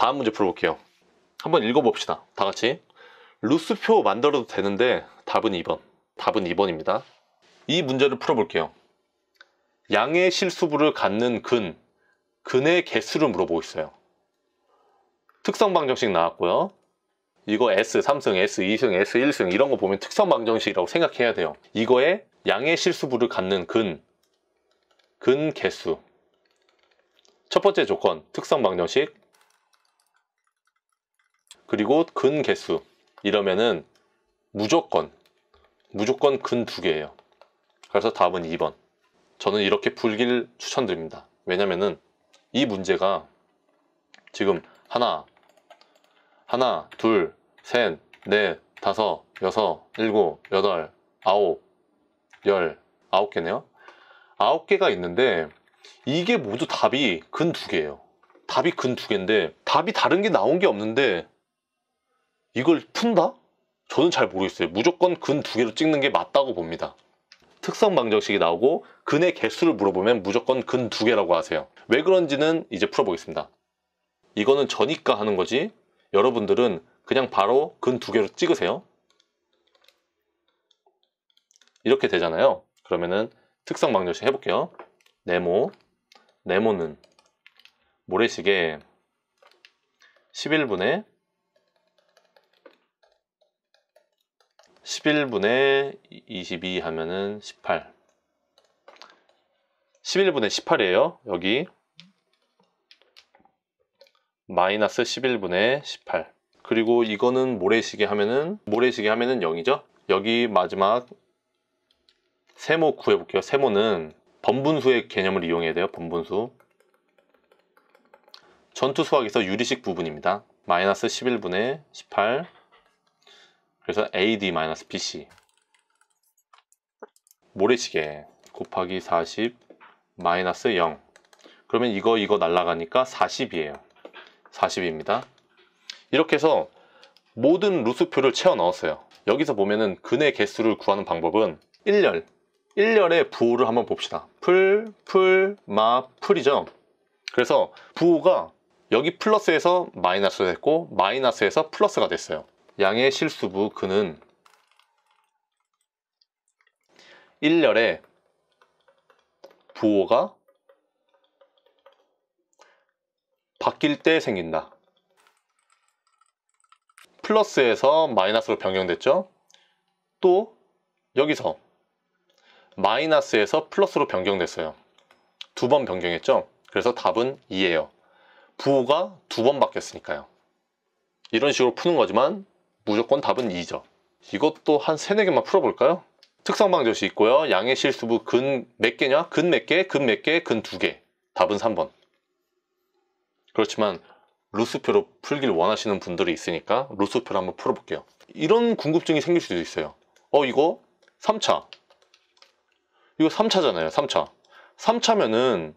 다음 문제 풀어볼게요. 한번 읽어봅시다. 다 같이. 루스표 만들어도 되는데 답은 2번. 답은 2번입니다. 이 문제를 풀어볼게요. 양의 실수부를 갖는 근, 근의 개수를 물어보고 있어요. 특성 방정식 나왔고요. 이거 S 3승, S 2승, S 1승 이런 거 보면 특성 방정식이라고 생각해야 돼요. 이거에 양의 실수부를 갖는 근, 근 개수. 첫 번째 조건, 특성 방정식. 그리고 근 개수 이러면은 무조건 무조건 근 두 개예요. 그래서 답은 2번. 저는 이렇게 풀길 추천드립니다. 왜냐면은 이 문제가 지금 하나, 하나, 둘, 셋, 넷, 다섯, 여섯, 일곱, 여덟, 아홉, 열, 아홉 개네요. 아홉 개가 있는데 이게 모두 답이 근 두 개예요. 답이 근 두 개인데 답이 다른 게 나온 게 없는데 이걸 푼다? 저는 잘 모르겠어요. 무조건 근 두 개로 찍는 게 맞다고 봅니다. 특성 방정식이 나오고 근의 개수를 물어보면 무조건 근 두 개라고 하세요. 왜 그런지는 이제 풀어보겠습니다. 이거는 저니까 하는 거지 여러분들은 그냥 바로 근 두 개로 찍으세요. 이렇게 되잖아요. 그러면은 특성 방정식 해볼게요. 네모 네모는 모래시계 11분의 11분의 22 하면은 18 11분의 18이에요 여기 마이너스 11분의 18 그리고 이거는 모래시계 하면은 모래시계 하면은 0이죠 여기 마지막 세모 구해볼게요 세모는 번분수의 개념을 이용해야 돼요 번분수 전투 수학에서 유리식 부분입니다 마이너스 11분의 18 그래서 AD-BC 모래시계 곱하기 40 마이너스 0 그러면 이거 이거 날라가니까 40이에요 40입니다 이렇게 해서 모든 루스표를 채워 넣었어요 여기서 보면은 근의 개수를 구하는 방법은 1열 1열의 부호를 한번 봅시다 풀, 풀, 마, 풀이죠 그래서 부호가 여기 플러스에서 마이너스 됐고 마이너스에서 플러스가 됐어요 양의 실수부 그는 1열에 부호가 바뀔 때 생긴다. 플러스에서 마이너스로 변경됐죠? 또 여기서 마이너스에서 플러스로 변경됐어요. 두 번 변경했죠? 그래서 답은 2예요. 부호가 두 번 바뀌었으니까요. 이런 식으로 푸는 거지만 무조건 답은 2죠. 이것도 한 3, 4개만 풀어볼까요? 특성방정식 있고요. 양의 실수부 근 몇 개냐? 근 몇 개? 근 몇 개? 근 두 개. 답은 3번. 그렇지만 루스표로 풀길 원하시는 분들이 있으니까 루스표로 한번 풀어볼게요. 이런 궁금증이 생길 수도 있어요. 어 이거 3차. 이거 3차잖아요. 3차. 3차면은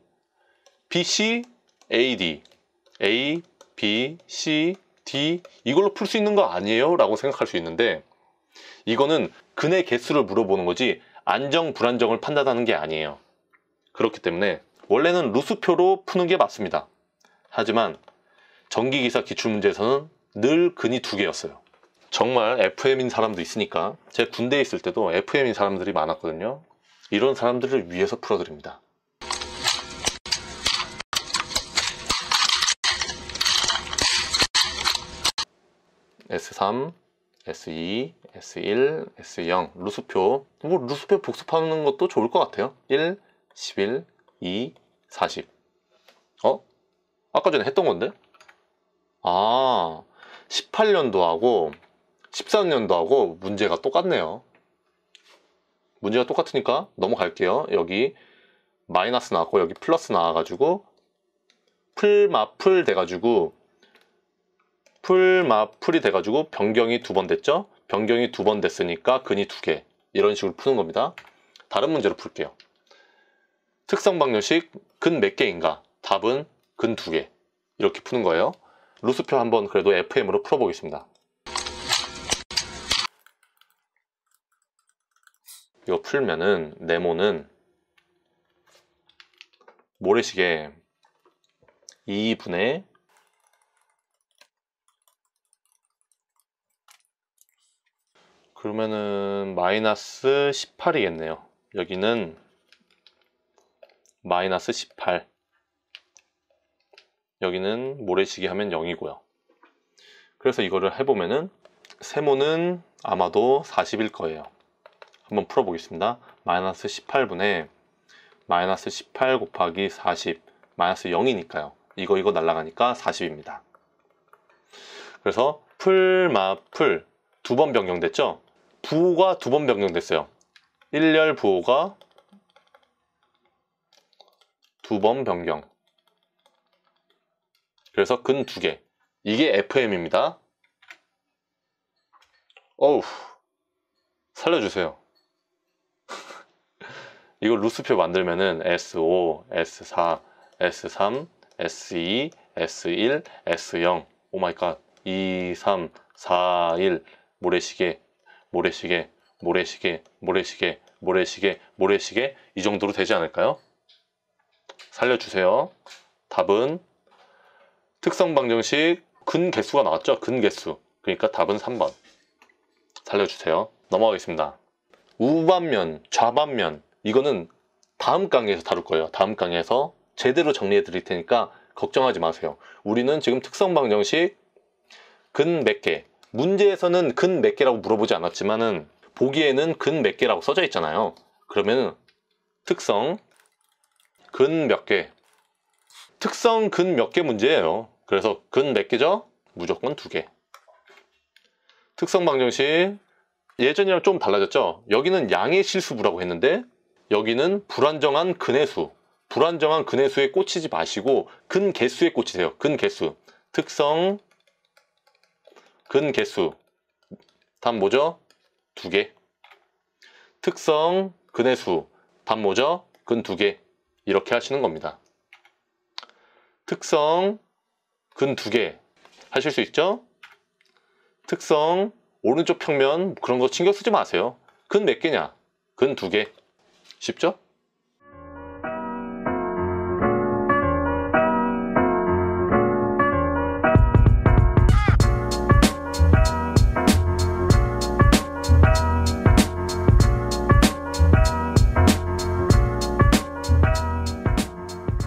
BC, AD, A, B, C, D 이걸로 풀 수 있는 거 아니에요? 라고 생각할 수 있는데 이거는 근의 개수를 물어보는 거지 안정 불안정을 판단하는 게 아니에요 그렇기 때문에 원래는 루스표로 푸는 게 맞습니다 하지만 전기기사 기출문제에서는 늘 근이 두 개였어요 정말 FM인 사람도 있으니까 제 군대에 있을 때도 FM인 사람들이 많았거든요 이런 사람들을 위해서 풀어드립니다 S3, S2, S1, S0 루수표 뭐 루수표 복습하는 것도 좋을 것 같아요 1, 11, 2, 40 어? 아까 전에 했던 건데? 아 18년도하고 13년도하고 문제가 똑같네요 문제가 똑같으니까 넘어갈게요 여기 마이너스 나왔고 여기 플러스 나와가지고 풀마풀 돼가지고 풀, 마풀이 돼가지고 변경이 두 번 됐죠? 변경이 두 번 됐으니까 근이 두 개. 이런 식으로 푸는 겁니다. 다른 문제로 풀게요. 특성 방정식 근 몇 개인가? 답은 근 두 개. 이렇게 푸는 거예요. 루스표 한번 그래도 FM으로 풀어보겠습니다. 이거 풀면은 네모는 모래시계 2분의 그러면은 마이너스 18이겠네요. 여기는 마이너스 18. 여기는 모래시계 하면 0이고요. 그래서 이거를 해보면은 세모는 아마도 40일 거예요. 한번 풀어보겠습니다. 마이너스 1 8분에 마이너스 18 곱하기 40 마이너스 0이니까요. 이거 이거 날라가니까 40입니다. 그래서 풀, 마, 풀두 번 변경됐죠? 부호가 두 번 변경됐어요. 1열 부호가 두 번 변경. 그래서 근 두 개. 이게 FM입니다. 어우, 살려주세요. 이거 루스표 만들면은 S5, S4, S3, S2, S1, S0. 오 마이 갓. 2, 3, 4, 1. 모래시계 모래시계, 모래시계, 모래시계, 모래시계, 모래시계 이 정도로 되지 않을까요? 살려주세요. 답은 특성 방정식 근 개수가 나왔죠? 근 개수. 그러니까 답은 3번. 살려주세요. 넘어가겠습니다. 우반면, 좌반면 이거는 다음 강의에서 다룰 거예요. 다음 강의에서 제대로 정리해 드릴 테니까 걱정하지 마세요. 우리는 지금 특성 방정식 근 몇 개, 문제에서는 근 몇 개라고 물어보지 않았지만은 보기에는 근 몇 개라고 써져 있잖아요. 그러면 은 특성 근 몇 개. 특성 근 몇 개 문제예요. 그래서 근 몇 개죠? 무조건 두 개. 특성 방정식 예전이랑 좀 달라졌죠? 여기는 양의 실수부라고 했는데 여기는 불안정한 근의 수. 불안정한 근의 수에 꽂히지 마시고 근 개수에 꽂히세요. 근 개수. 특성 근 개수 답 뭐죠? 두 개. 특성 근의 수답 뭐죠? 근 두 개. 이렇게 하시는 겁니다. 특성 근 두 개 하실 수 있죠? 특성 오른쪽 평면 그런 거 신경 쓰지 마세요. 근 몇 개냐? 근 두 개. 쉽죠?